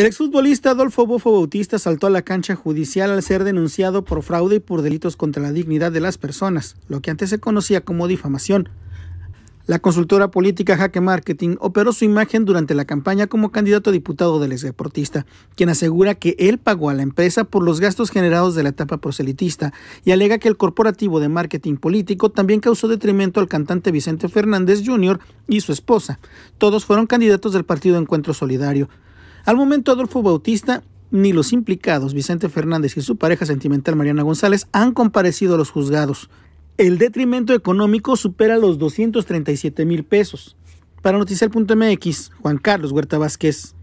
El exfutbolista Adolfo Bofo Bautista saltó a la cancha judicial al ser denunciado por fraude y por delitos contra la dignidad de las personas, lo que antes se conocía como difamación. La consultora política Jaque Marketing operó su imagen durante la campaña como candidato a diputado del exdeportista, quien asegura que él pagó a la empresa por los gastos generados de la etapa proselitista y alega que el corporativo de marketing político también causó detrimento al cantante Vicente Fernández Jr. y su esposa. Todos fueron candidatos del partido Encuentro Solidario. Al momento, Adolfo Bautista ni los implicados, Vicente Fernández y su pareja sentimental Mariana González, han comparecido a los juzgados. El detrimento económico supera los 237 mil pesos. Para Noticiar.mx, Juan Carlos Huerta Vázquez.